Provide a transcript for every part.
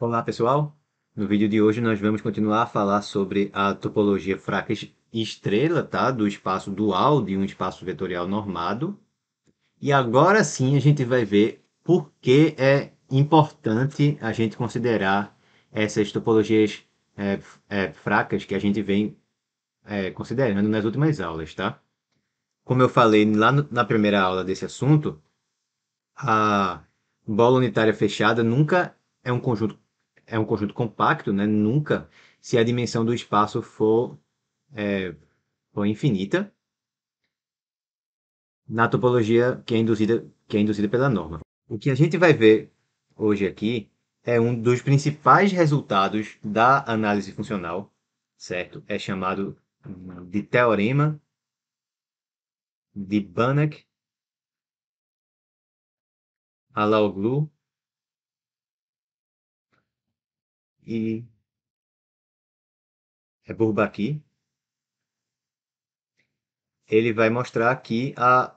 Olá pessoal, no vídeo de hoje nós vamos continuar a falar sobre a topologia fraca estrela, tá? Do espaço dual de um espaço vetorial normado. E agora sim a gente vai ver por que é importante a gente considerar essas topologias é, é, fracas que a gente vem é, considerando nas últimas aulas, tá? Como eu falei lá no, na primeira aula desse assunto, a bola unitária fechada nunca é um conjunto é um conjunto compacto, né? Nunca, se a dimensão do espaço for, é, for infinita, na topologia que é induzida que é induzida pela norma. O que a gente vai ver hoje aqui é um dos principais resultados da análise funcional, certo? É chamado de teorema de Banach, Alaoglu e é aqui. ele vai mostrar que a,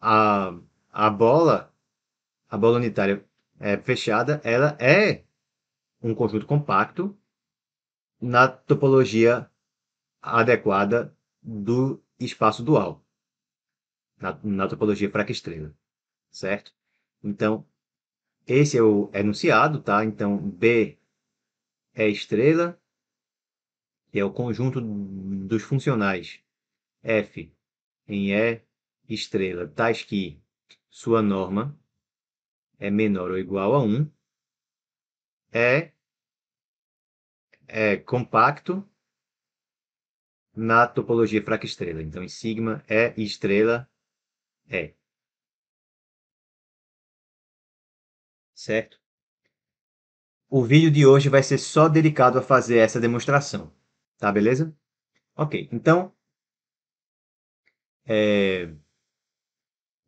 a, a bola, a bola unitária é, fechada, ela é um conjunto compacto na topologia adequada do espaço dual, na, na topologia fraca estrela, certo? Então, esse é o enunciado, tá? Então, B é estrela, que é o conjunto dos funcionais f em E estrela, tais que sua norma é menor ou igual a 1, é, é compacto na topologia fraca estrela. Então, em sigma, E estrela é. Certo? O vídeo de hoje vai ser só dedicado a fazer essa demonstração, tá beleza? Ok, então. É,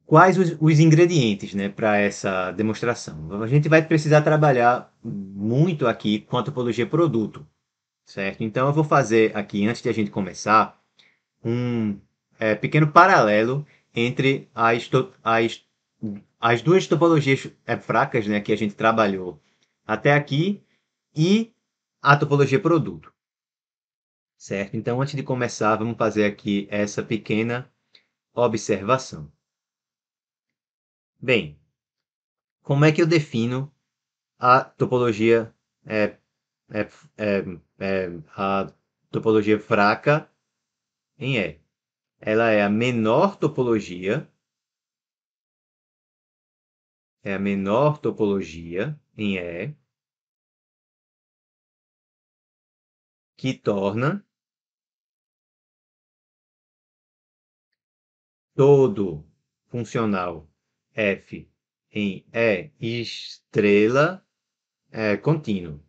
quais os, os ingredientes né, para essa demonstração? A gente vai precisar trabalhar muito aqui com a topologia produto, certo? Então eu vou fazer aqui, antes de a gente começar, um é, pequeno paralelo entre as, as, as duas topologias é, fracas né, que a gente trabalhou até aqui e a topologia produto. Certo? Então, antes de começar, vamos fazer aqui essa pequena observação. Bem, como é que eu defino a topologia é, é, é, é a topologia fraca em E? Ela é a menor topologia é a menor topologia em E, que torna todo funcional f em E estrela é, contínuo,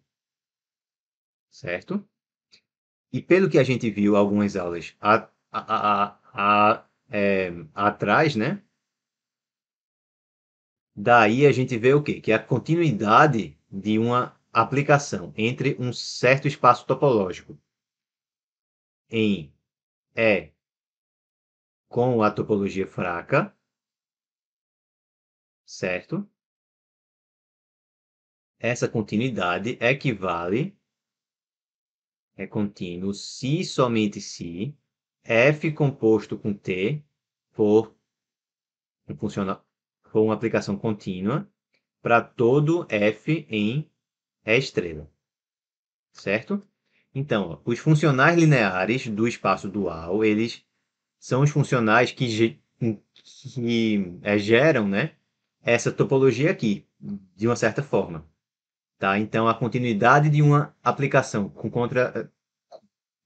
certo? E pelo que a gente viu algumas aulas a, a, a, é, atrás, né? Daí a gente vê o quê? Que é a continuidade de uma aplicação entre um certo espaço topológico em E com a topologia fraca, certo? Essa continuidade equivale é contínuo se somente se f composto com t for um funcional com uma aplicação contínua para todo f em E estrela. Certo? Então, os funcionais lineares do espaço dual, eles são os funcionais que, que é, geram né, essa topologia aqui, de uma certa forma. Tá? Então, a continuidade de uma aplicação com contra, eh,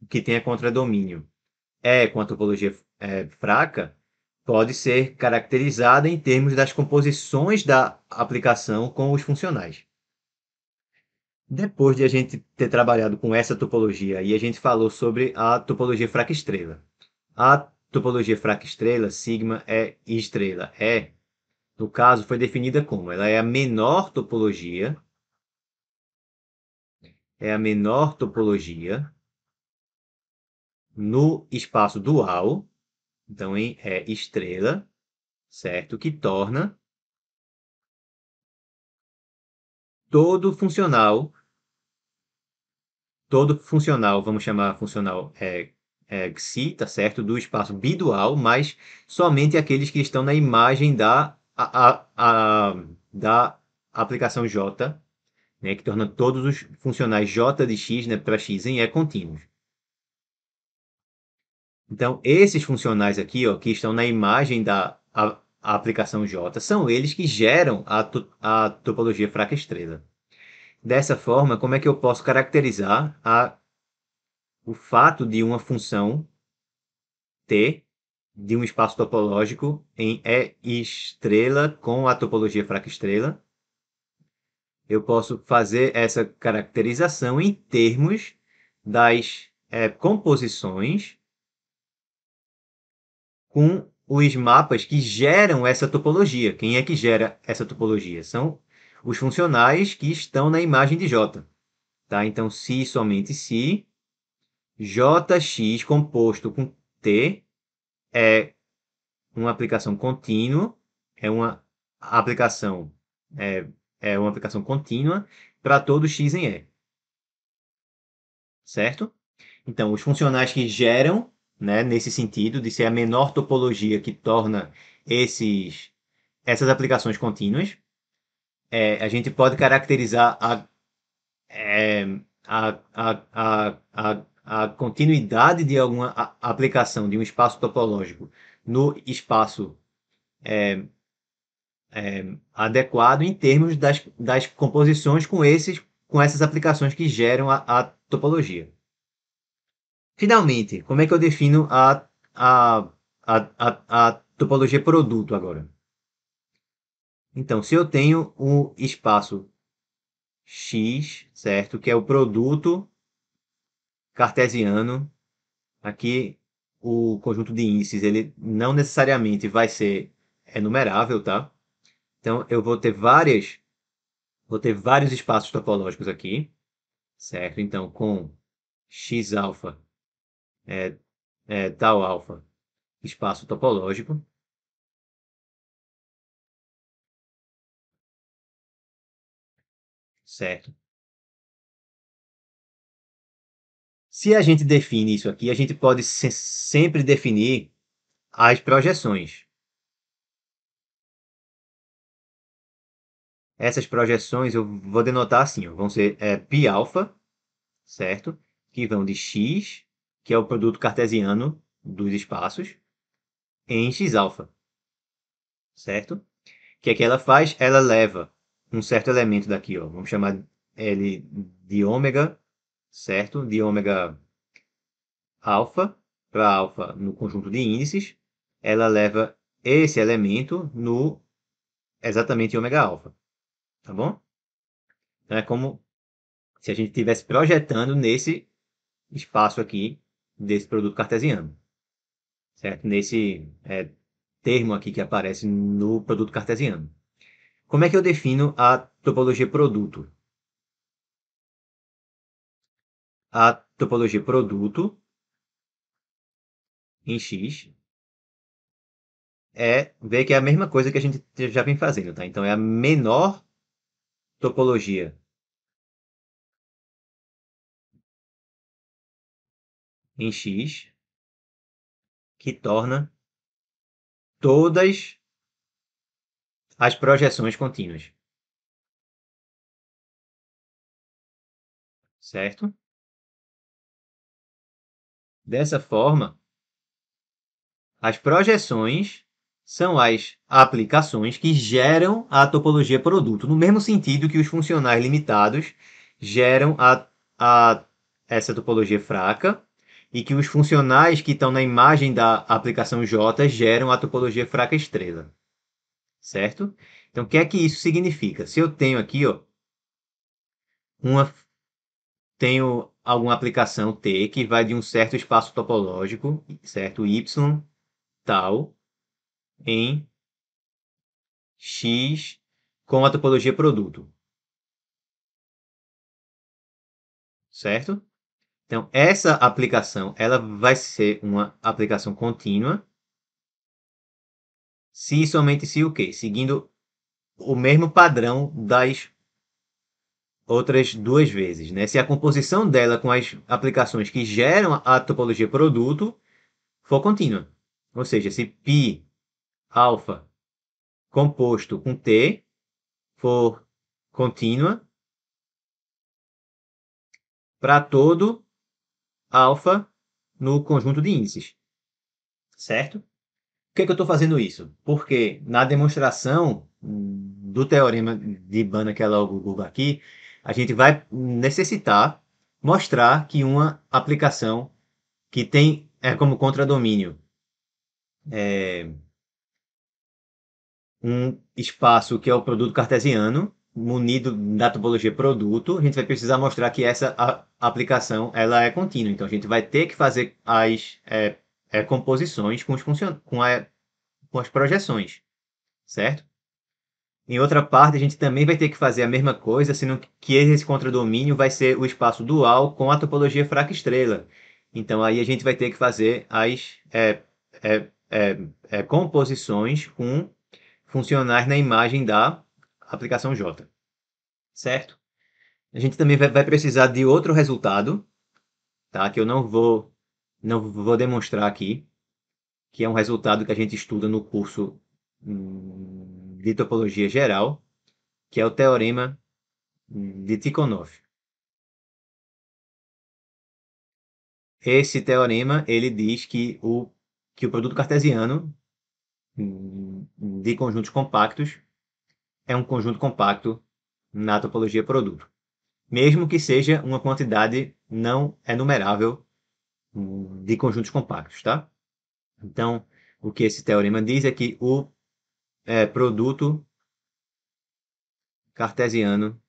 que tenha contradomínio é com a topologia é, fraca, pode ser caracterizada em termos das composições da aplicação com os funcionais. Depois de a gente ter trabalhado com essa topologia e a gente falou sobre a topologia fraca estrela. A topologia fraca estrela, sigma é estrela é, no caso foi definida como ela é a menor topologia é a menor topologia no espaço dual então, é estrela, certo? Que torna todo funcional, todo funcional, vamos chamar funcional é, é, xi, tá certo? Do espaço bidual, mas somente aqueles que estão na imagem da, a, a, a, da aplicação J, né? Que torna todos os funcionais J de x né, para x em E contínuos. Então, esses funcionais aqui, ó, que estão na imagem da a, a aplicação J, são eles que geram a, a topologia fraca estrela. Dessa forma, como é que eu posso caracterizar a, o fato de uma função T de um espaço topológico em E estrela com a topologia fraca estrela? Eu posso fazer essa caracterização em termos das é, composições com os mapas que geram essa topologia. Quem é que gera essa topologia? São os funcionais que estão na imagem de J. Tá? Então, se somente se JX composto com T é uma aplicação contínua, é uma aplicação é, é uma aplicação contínua para todo X em E. Certo? Então, os funcionais que geram né, nesse sentido, de ser a menor topologia que torna esses, essas aplicações contínuas. É, a gente pode caracterizar a, é, a, a, a, a, continuidade de alguma aplicação de um espaço topológico no espaço é, é, adequado em termos das, das composições com, esses, com essas aplicações que geram a topologia. Finalmente, como é que eu defino a, a, a, a, a topologia produto agora? Então, se eu tenho o espaço X, certo? Que é o produto cartesiano. Aqui, o conjunto de índices, ele não necessariamente vai ser enumerável, tá? Então, eu vou ter várias, vou ter vários espaços topológicos aqui, certo? Então, com X alfa é, é, tau alfa espaço topológico. Certo? Se a gente define isso aqui, a gente pode se sempre definir as projeções. Essas projeções eu vou denotar assim, vão ser é, π alfa, certo? Que vão de x que é o produto cartesiano dos espaços, em x-alfa, certo? O que é que ela faz? Ela leva um certo elemento daqui, ó, vamos chamar ele de ômega, certo? De ômega alfa para alfa no conjunto de índices, ela leva esse elemento no exatamente ômega alfa, tá bom? Então é como se a gente estivesse projetando nesse espaço aqui desse produto cartesiano, certo? Nesse é, termo aqui que aparece no produto cartesiano. Como é que eu defino a topologia produto? A topologia produto em X é ver que é a mesma coisa que a gente já vem fazendo, tá? Então é a menor topologia em x, que torna todas as projeções contínuas. Certo? Dessa forma, as projeções são as aplicações que geram a topologia produto, no mesmo sentido que os funcionais limitados geram a, a essa topologia fraca e que os funcionais que estão na imagem da aplicação J geram a topologia fraca estrela. Certo? Então, o que é que isso significa? Se eu tenho aqui, ó, uma, tenho alguma aplicação T que vai de um certo espaço topológico, certo? Y, tal, em X com a topologia produto. Certo? Então, essa aplicação, ela vai ser uma aplicação contínua, se e somente se o quê? Seguindo o mesmo padrão das outras duas vezes, né? Se a composição dela com as aplicações que geram a topologia produto for contínua. Ou seja, se π alfa composto com T for contínua para todo alfa no conjunto de índices. Certo? Por que, é que eu estou fazendo isso? Porque na demonstração do teorema de Banach-Kellogg aqui, a gente vai necessitar mostrar que uma aplicação que tem é como contradomínio é, um espaço que é o produto cartesiano munido da topologia produto, a gente vai precisar mostrar que essa aplicação ela é contínua. Então, a gente vai ter que fazer as é, é, composições com, os com, a, com as projeções, certo? Em outra parte, a gente também vai ter que fazer a mesma coisa, sendo que esse contradomínio vai ser o espaço dual com a topologia fraca estrela. Então, aí a gente vai ter que fazer as é, é, é, é composições com funcionais na imagem da aplicação J. Certo? A gente também vai precisar de outro resultado, tá? Que eu não vou, não vou demonstrar aqui, que é um resultado que a gente estuda no curso hum, de topologia geral, que é o teorema hum, de Tikhonov. Esse teorema ele diz que o que o produto cartesiano hum, de conjuntos compactos é um conjunto compacto na topologia produto, mesmo que seja uma quantidade não enumerável de conjuntos compactos, tá? Então, o que esse teorema diz é que o é, produto cartesiano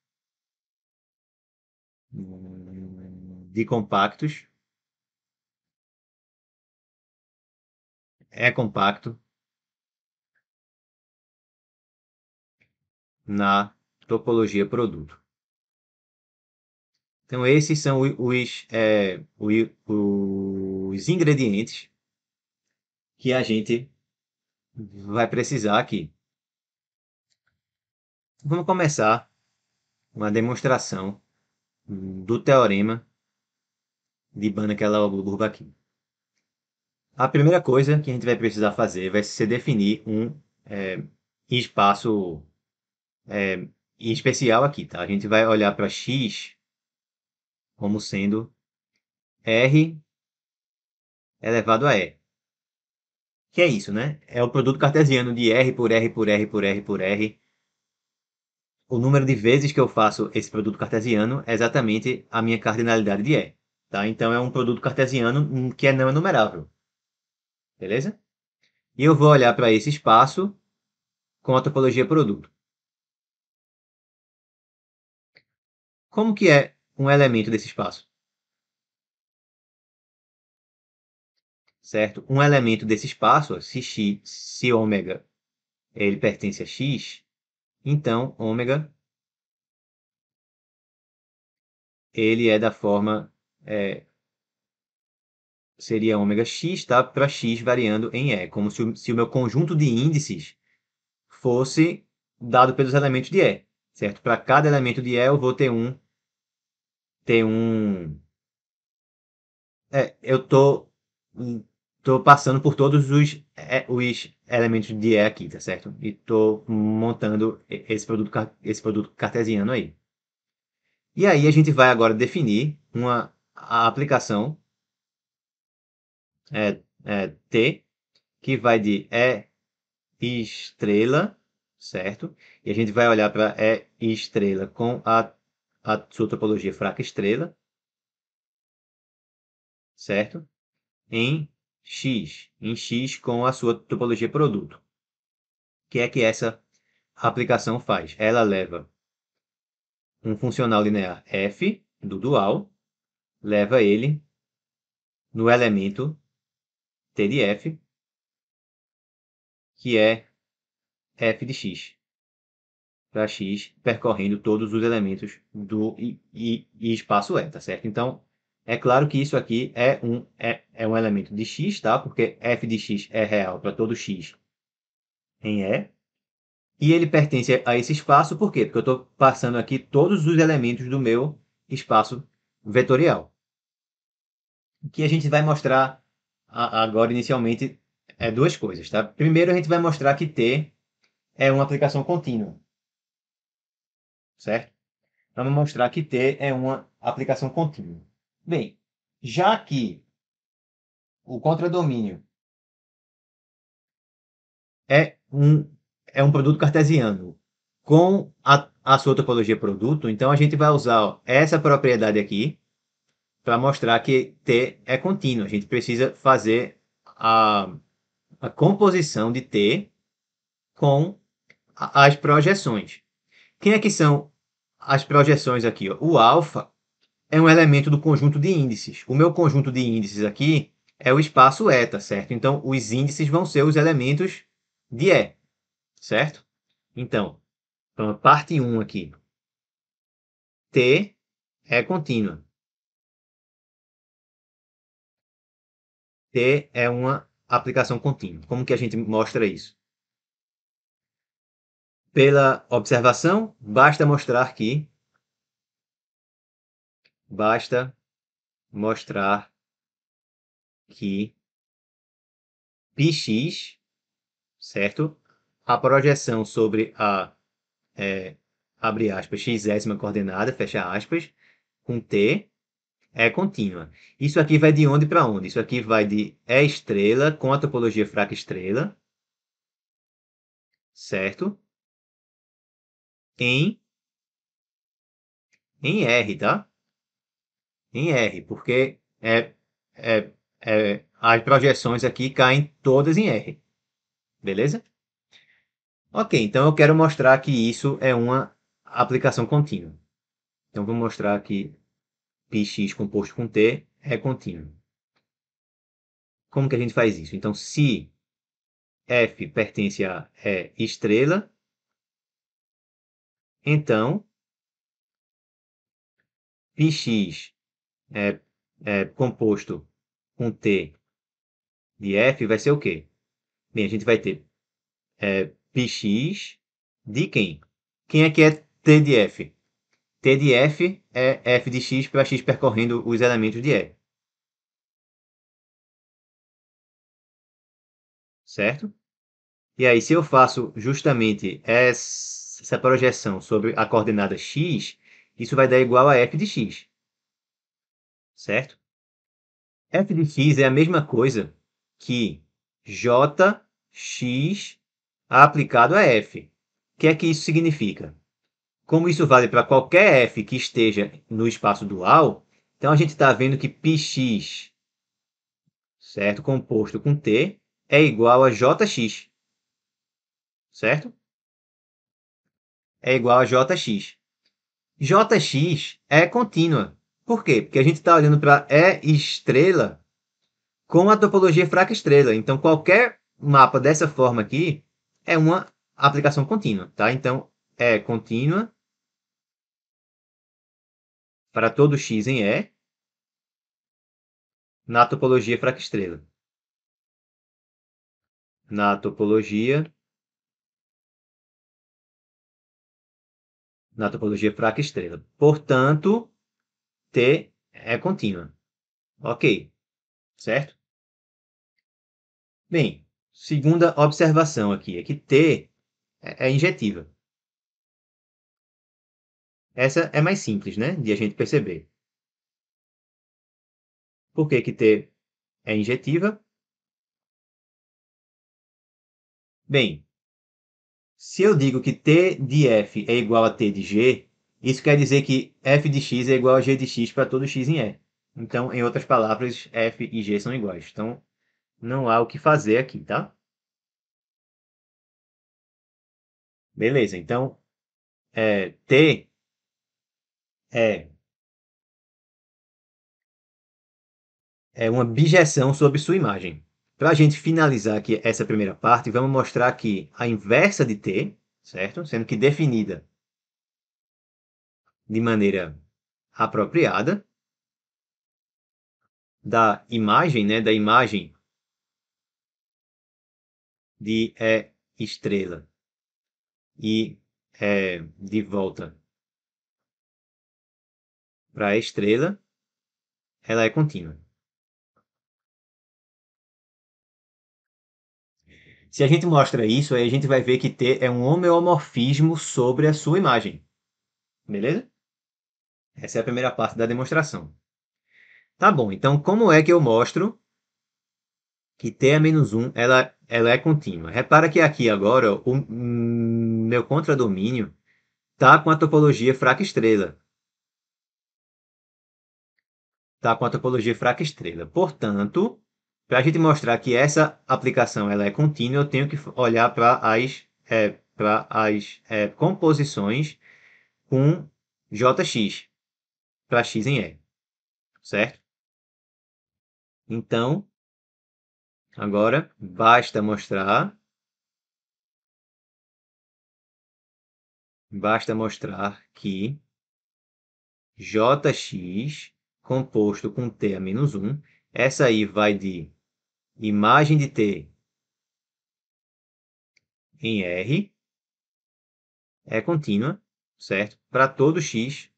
de compactos é compacto na topologia produto. Então, esses são os, é, os ingredientes que a gente vai precisar aqui. Vamos começar uma demonstração do teorema de Banach-Laurent A primeira coisa que a gente vai precisar fazer vai ser definir um é, espaço é, em especial aqui, tá? A gente vai olhar para x como sendo r elevado a e. Que é isso, né? É o produto cartesiano de r por r por r por r por r. O número de vezes que eu faço esse produto cartesiano é exatamente a minha cardinalidade de e. Tá? Então, é um produto cartesiano que é não enumerável. Beleza? E eu vou olhar para esse espaço com a topologia produto. Como que é um elemento desse espaço? Certo? Um elemento desse espaço, se x, se ômega, ele pertence a x, então ômega ele é da forma é, seria ômega x tá? para x variando em E, como se o, se o, meu conjunto de índices fosse dado pelos elementos de E, certo? Para cada elemento de E eu vou ter um ter um. É, eu tô, hum, tô passando por todos os, é, os elementos de E aqui, tá certo? E tô montando esse produto, esse produto cartesiano aí. E aí a gente vai agora definir uma aplicação é, é, T, que vai de E estrela, certo? E a gente vai olhar para E estrela com a a sua topologia fraca estrela, certo? Em X, em X com a sua topologia produto. O que é que essa aplicação faz? Ela leva um funcional linear f do dual, leva ele no elemento t de f, que é f de x para x percorrendo todos os elementos do I, espaço E, tá certo? Então, é claro que isso aqui é um, é, é um elemento de x, tá? Porque f de x é real para todo x em E. E ele pertence a esse espaço, por quê? Porque eu estou passando aqui todos os elementos do meu espaço vetorial. O que a gente vai mostrar agora inicialmente é duas coisas, tá? Primeiro, a gente vai mostrar que T é uma aplicação contínua certo? Vamos mostrar que T é uma aplicação contínua. Bem, já que o contradomínio é um, é um produto cartesiano com a, a sua topologia produto, então a gente vai usar essa propriedade aqui para mostrar que T é contínuo. A gente precisa fazer a, a composição de T com as projeções. Quem é que são as projeções aqui? Ó? O alfa é um elemento do conjunto de índices. O meu conjunto de índices aqui é o espaço eta, certo? Então, os índices vão ser os elementos de E, certo? Então, então parte 1 aqui. T é contínua. T é uma aplicação contínua. Como que a gente mostra isso? Pela observação, basta mostrar que basta mostrar que px, certo? A projeção sobre a, é, abre aspas, xésima coordenada, fecha aspas, com t, é contínua. Isso aqui vai de onde para onde? Isso aqui vai de E estrela com a topologia fraca estrela, certo? em, em R, tá? Em R, porque é, é, é, as projeções aqui caem todas em R. Beleza? Ok, então eu quero mostrar que isso é uma aplicação contínua. Então vou mostrar que px composto com t é contínuo. Como que a gente faz isso? Então se f pertence a é estrela, então, Px é, é, composto com t de f vai ser o quê? Bem, a gente vai ter é, πx de quem? Quem é que é t de f? t de f é f de x para x percorrendo os elementos de e. Certo? E aí, se eu faço justamente essa essa projeção sobre a coordenada x, isso vai dar igual a f de x. Certo? f de x é a mesma coisa que jx aplicado a f. O que é que isso significa? Como isso vale para qualquer f que esteja no espaço dual, então a gente está vendo que px, certo? Composto com t, é igual a jx, certo? é igual a JX. JX é contínua. Por quê? Porque a gente está olhando para E estrela com a topologia fraca estrela. Então, qualquer mapa dessa forma aqui é uma aplicação contínua, tá? Então, é contínua para todo x em E na topologia fraca estrela. Na topologia na topologia fraca estrela. Portanto, T é contínua. Ok, certo? Bem, segunda observação aqui é que T é, é injetiva. Essa é mais simples, né, de a gente perceber. Por que que T é injetiva? Bem, se eu digo que t de f é igual a t de g, isso quer dizer que f de x é igual a g de x para todo x em E. Então, em outras palavras, f e g são iguais. Então, não há o que fazer aqui, tá? Beleza, então, é, t é, é uma bijeção sobre sua imagem. Para a gente finalizar aqui essa primeira parte, vamos mostrar aqui a inversa de T, certo? Sendo que definida de maneira apropriada da imagem, né? Da imagem de E é estrela e é, de volta para a estrela, ela é contínua. Se a gente mostra isso, aí a gente vai ver que T é um homeomorfismo sobre a sua imagem. Beleza? Essa é a primeira parte da demonstração. Tá bom, então como é que eu mostro que T é menos 1 ela, ela é contínua? Repara que aqui agora o meu contradomínio tá com a topologia fraca estrela. Tá com a topologia fraca estrela. Portanto, para a gente mostrar que essa aplicação ela é contínua, eu tenho que olhar para as, é, pra as é, composições com JX, para X em R, certo? Então, agora basta mostrar basta mostrar que JX composto com T a menos 1, essa aí vai de imagem de T em R é contínua, certo? Para todo x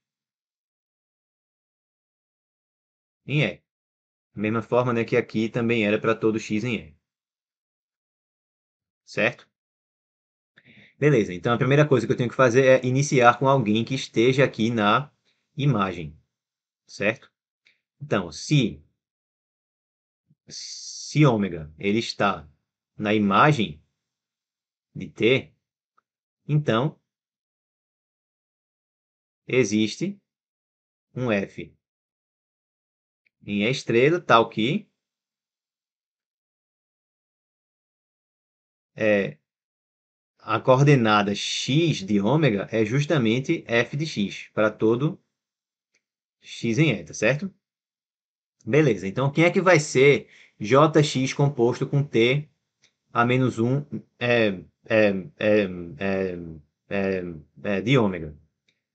em E. Mesma forma né, que aqui também era para todo x em E. Certo? Beleza, então a primeira coisa que eu tenho que fazer é iniciar com alguém que esteja aqui na imagem, certo? Então, se, se ômega ele está na imagem de T, então existe um F em a estrela, tal que é, a coordenada x de ômega é justamente f de x, para todo x em tá certo? Beleza, então quem é que vai ser jx composto com t a menos 1 é é, é, é, é, de ômega.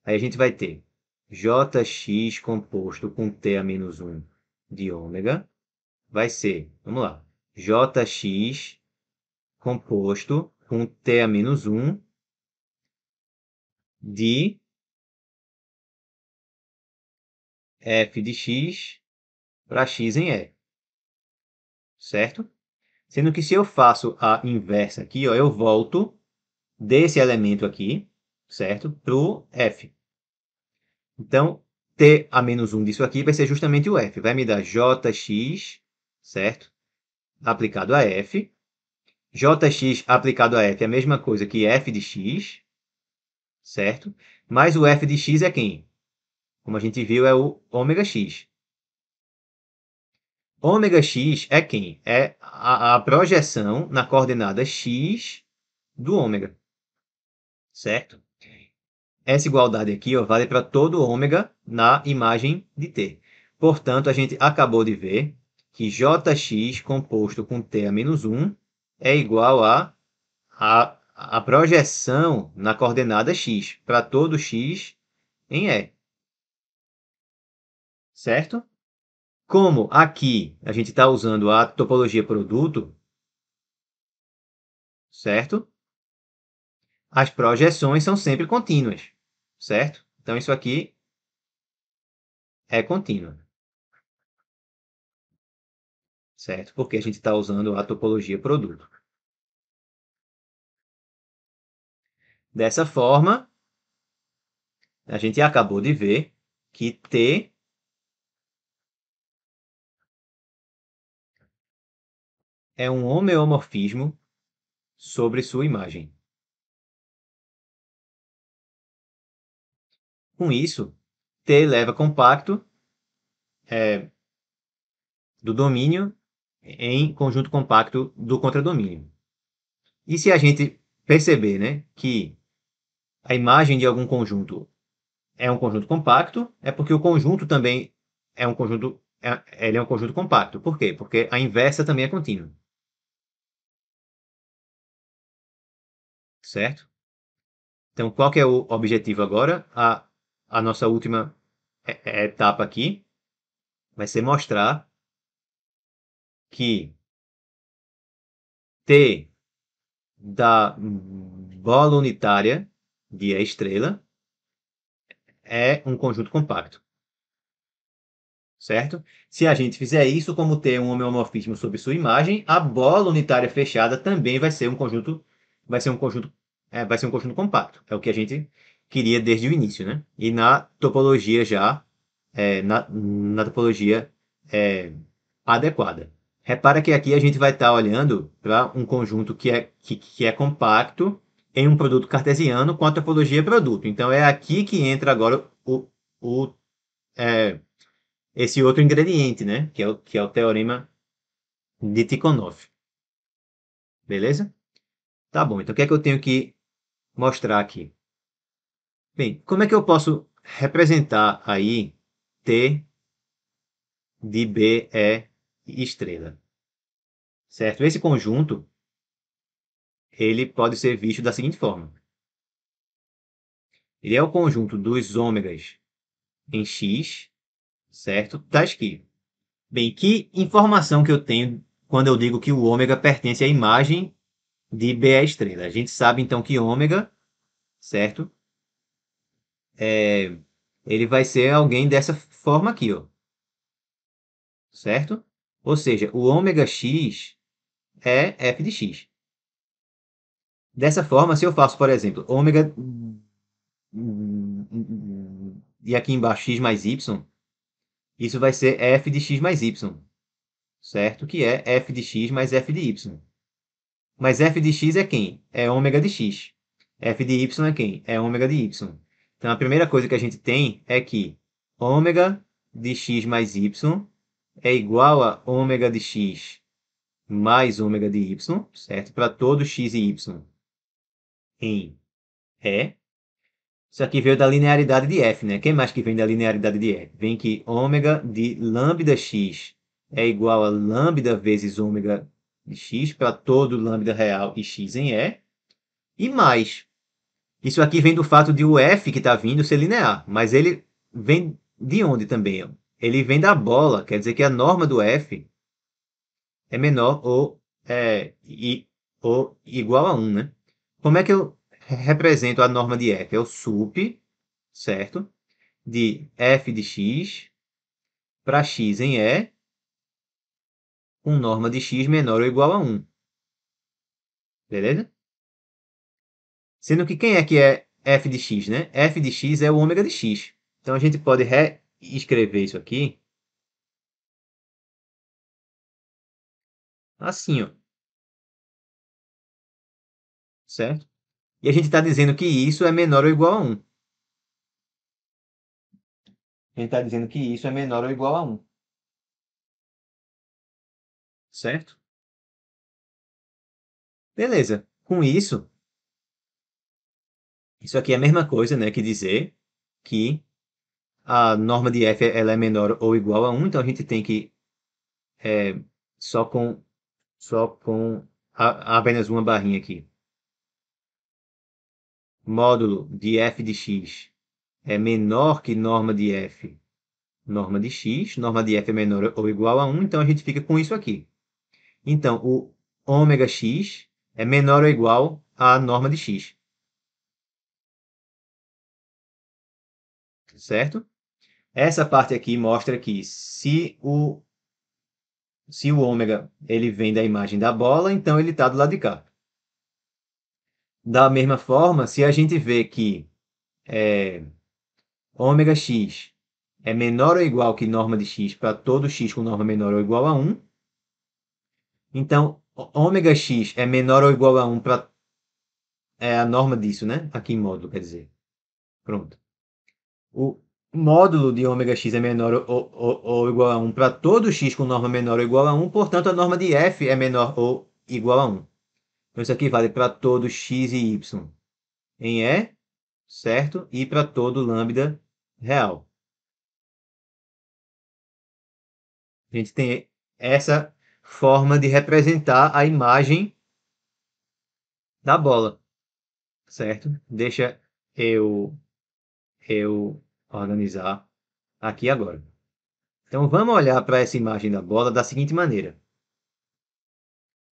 Aí a gente vai ter jx composto com t a menos 1 de ômega vai ser, vamos lá, jx composto com t a menos 1 de f de x para x em E certo? Sendo que se eu faço a inversa aqui, ó, eu volto desse elemento aqui, certo? Para o f. Então, t a menos 1 disso aqui vai ser justamente o f. Vai me dar jx, certo? Aplicado a f. jx aplicado a f é a mesma coisa que f de x, certo? Mas o f de x é quem? Como a gente viu, é o ômega x. Ômega x é quem? É a, a projeção na coordenada x do ômega. Certo? Essa igualdade aqui ó, vale para todo ômega na imagem de T. Portanto, a gente acabou de ver que Jx composto com T a menos 1 é igual a, a, a projeção na coordenada x para todo x em E. Certo? Como aqui a gente está usando a topologia produto, certo? As projeções são sempre contínuas, certo? Então, isso aqui é contínua. Certo? Porque a gente está usando a topologia produto. Dessa forma, a gente acabou de ver que T é um homeomorfismo sobre sua imagem. Com isso, T leva compacto é, do domínio em conjunto compacto do contradomínio. E se a gente perceber né, que a imagem de algum conjunto é um conjunto compacto, é porque o conjunto também é um conjunto, é, ele é um conjunto compacto. Por quê? Porque a inversa também é contínua. certo? Então, qual que é o objetivo agora? A, a nossa última etapa aqui vai ser mostrar que T da bola unitária de a estrela é um conjunto compacto. Certo? Se a gente fizer isso, como ter é um homeomorfismo sobre sua imagem, a bola unitária fechada também vai ser um conjunto compacto vai ser um conjunto, é, vai ser um conjunto compacto. É o que a gente queria desde o início, né? E na topologia já, é, na, na, topologia é, adequada. Repara que aqui a gente vai estar tá olhando para um conjunto que é, que, que é compacto em um produto cartesiano com a topologia produto. Então é aqui que entra agora o, o é, esse outro ingrediente, né? Que é o, que é o teorema de Tikhonov. Beleza? Tá bom, então o que é que eu tenho que mostrar aqui? Bem, como é que eu posso representar aí T de B, E estrela? Certo? Esse conjunto, ele pode ser visto da seguinte forma. Ele é o conjunto dos ômegas em X, certo? Das que. Bem, que informação que eu tenho quando eu digo que o ômega pertence à imagem de B é estrela. A gente sabe então que ômega, certo? É, ele vai ser alguém dessa forma aqui, ó. Certo? Ou seja, o ômega x é f de x. Dessa forma, se eu faço, por exemplo, ômega e aqui embaixo x mais y, isso vai ser f de x mais y, certo? Que é f de x mais f de y. Mas f de x é quem? É ômega de x. f de y é quem? É ômega de y. Então, a primeira coisa que a gente tem é que ômega de x mais y é igual a ômega de x mais ômega de y, certo? Para todo x e y em E. Isso aqui veio da linearidade de f, né? Quem mais que vem da linearidade de E? Vem que ômega de lambda x é igual a lambda vezes ômega de x para todo lambda real e x em E, e mais. Isso aqui vem do fato de o f que está vindo ser linear, mas ele vem de onde também? Ele vem da bola, quer dizer que a norma do f é menor ou, é, i, ou igual a 1, né? Como é que eu represento a norma de f? É o sup, certo? De f de x para x em E com norma de x menor ou igual a 1. Beleza? Sendo que quem é que é f de x, né? f de x é o ômega de x. Então, a gente pode reescrever isso aqui assim, ó. Certo? E a gente está dizendo que isso é menor ou igual a 1. A gente está dizendo que isso é menor ou igual a 1 certo? Beleza. Com isso, isso aqui é a mesma coisa né, que dizer que a norma de f ela é menor ou igual a 1, então a gente tem que é, só com, só com a, apenas uma barrinha aqui. Módulo de f de x é menor que norma de f, norma de x, norma de f é menor ou igual a 1, então a gente fica com isso aqui. Então, o ômega x é menor ou igual à norma de x. Certo? Essa parte aqui mostra que se o, se o ômega ele vem da imagem da bola, então ele está do lado de cá. Da mesma forma, se a gente vê que é, ômega x é menor ou igual que norma de x para todo x com norma menor ou igual a 1, então, ômega x é menor ou igual a 1 para. É a norma disso, né? Aqui em módulo, quer dizer. Pronto. O módulo de ômega x é menor ou, ou, ou igual a 1 para todo x com norma menor ou igual a 1, portanto, a norma de f é menor ou igual a 1. Então, isso aqui vale para todo x e y em E, certo? E para todo lambda real. A gente tem essa forma de representar a imagem da bola, certo? Deixa eu eu organizar aqui agora. Então vamos olhar para essa imagem da bola da seguinte maneira.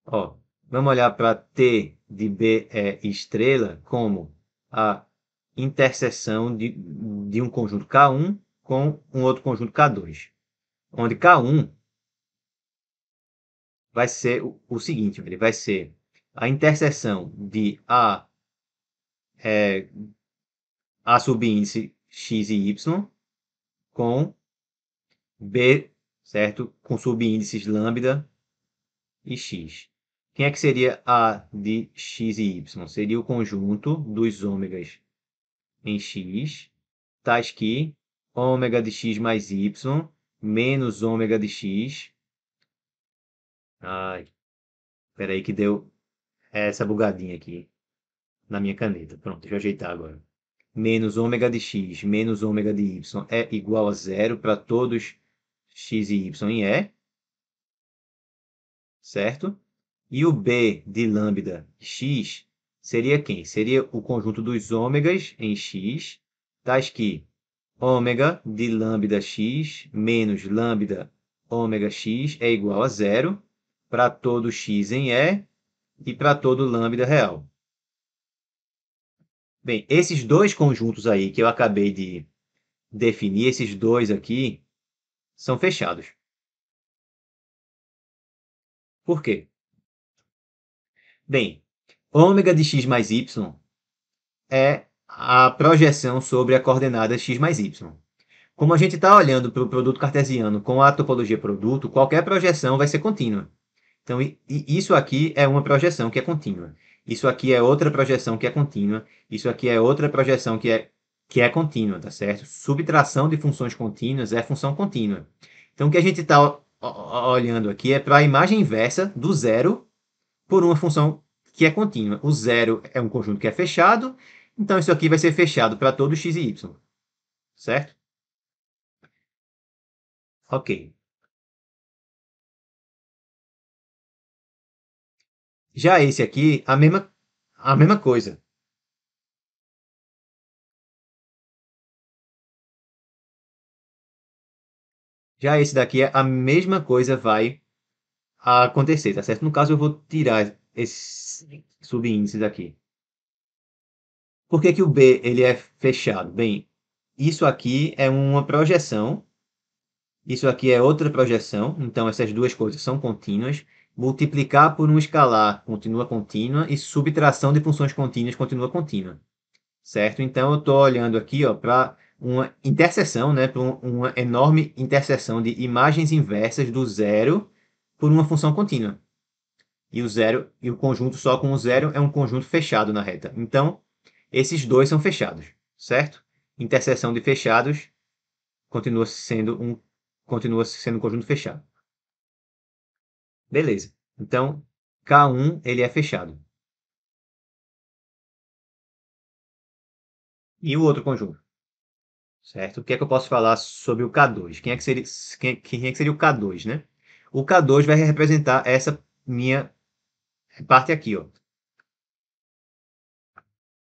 Ó, vamos olhar para T de B é estrela como a interseção de, de um conjunto K1 com um outro conjunto K2, onde K1 vai ser o, o seguinte: ele vai ser a interseção de A, é, A subíndice X e Y com B, certo? Com subíndices lambda e X. Quem é que seria A de X e Y? Seria o conjunto dos ômegas em X, tais que ômega de X mais Y menos ômega de X Ai, peraí que deu essa bugadinha aqui na minha caneta. Pronto, deixa eu ajeitar agora. Menos ômega de x menos ômega de y é igual a zero para todos x e y em E. Certo? E o B de lambda x seria quem? Seria o conjunto dos ômegas em x, tais que ômega de lambda x menos lambda ômega x é igual a zero para todo x em E e para todo lambda real. Bem, esses dois conjuntos aí que eu acabei de definir, esses dois aqui, são fechados. Por quê? Bem, ômega de x mais y é a projeção sobre a coordenada x mais y. Como a gente está olhando para o produto cartesiano com a topologia produto, qualquer projeção vai ser contínua. Então, isso aqui é uma projeção que é contínua. Isso aqui é outra projeção que é contínua. Isso aqui é outra projeção que é, que é contínua, tá certo? Subtração de funções contínuas é função contínua. Então, o que a gente está olhando aqui é para a imagem inversa do zero por uma função que é contínua. O zero é um conjunto que é fechado, então isso aqui vai ser fechado para todo x e y, certo? Ok. Já esse aqui, a mesma, a mesma coisa. Já esse daqui, é a mesma coisa vai acontecer, tá certo? No caso, eu vou tirar esses subíndices aqui. Por que, que o B ele é fechado? Bem, isso aqui é uma projeção, isso aqui é outra projeção, então essas duas coisas são contínuas. Multiplicar por um escalar continua contínua e subtração de funções contínuas continua contínua. Certo? Então, eu estou olhando aqui para uma interseção, né, para uma enorme interseção de imagens inversas do zero por uma função contínua. E o zero e o conjunto só com o zero é um conjunto fechado na reta. Então, esses dois são fechados, certo? Interseção de fechados continua sendo um continua sendo um conjunto fechado. Beleza. Então, K1 ele é fechado. E o outro conjunto? Certo? O que é que eu posso falar sobre o K2? Quem é que seria, quem, quem é que seria o K2, né? O K2 vai representar essa minha parte aqui, ó.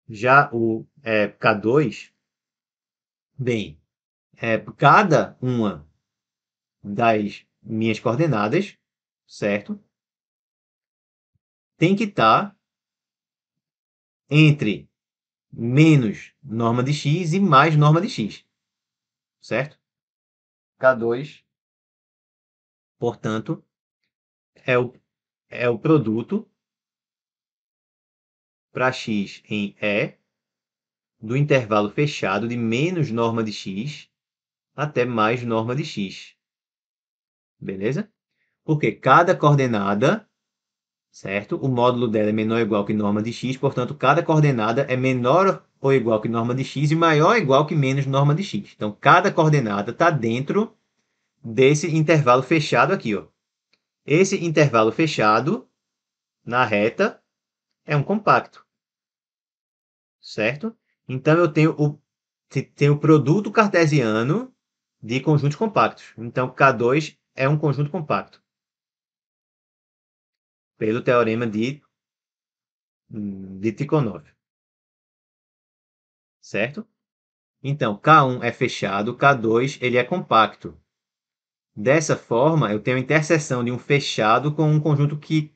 Já o é, K2, bem, é, cada uma das minhas coordenadas certo? Tem que estar tá entre menos norma de x e mais norma de x, certo? K2, portanto, é o, é o produto para x em E do intervalo fechado de menos norma de x até mais norma de x. Beleza? porque cada coordenada, certo? O módulo dela é menor ou igual que norma de x, portanto, cada coordenada é menor ou igual que norma de x e maior ou igual que menos norma de x. Então, cada coordenada está dentro desse intervalo fechado aqui. Ó. Esse intervalo fechado na reta é um compacto, certo? Então, eu tenho o, tenho o produto cartesiano de conjuntos compactos. Então, K2 é um conjunto compacto pelo teorema de, de Tikhonov. Certo? Então, K1 é fechado, K2 ele é compacto. Dessa forma, eu tenho a interseção de um fechado com um conjunto que,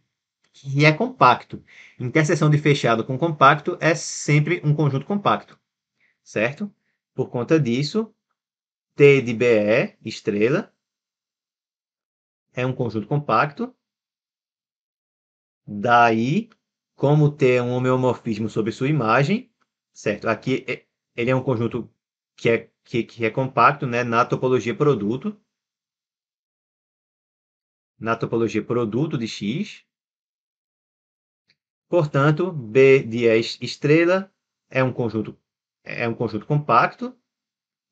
que é compacto. Interseção de fechado com compacto é sempre um conjunto compacto. Certo? Por conta disso, T de BE, estrela, é um conjunto compacto Daí, como ter um homeomorfismo sobre sua imagem, certo? Aqui é, ele é um conjunto que é, que, que é compacto né, na topologia produto. Na topologia produto de X. Portanto, B de E estrela é um conjunto, é um conjunto compacto,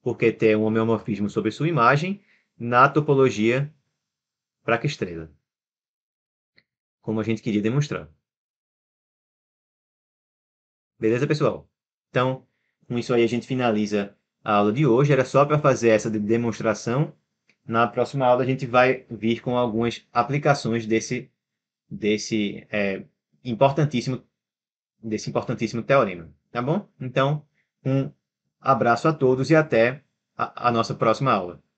porque tem um homeomorfismo sobre sua imagem na topologia para que estrela como a gente queria demonstrar. Beleza, pessoal? Então, com isso aí a gente finaliza a aula de hoje. Era só para fazer essa demonstração. Na próxima aula a gente vai vir com algumas aplicações desse, desse é, importantíssimo desse importantíssimo teorema, tá bom? Então, um abraço a todos e até a, a nossa próxima aula.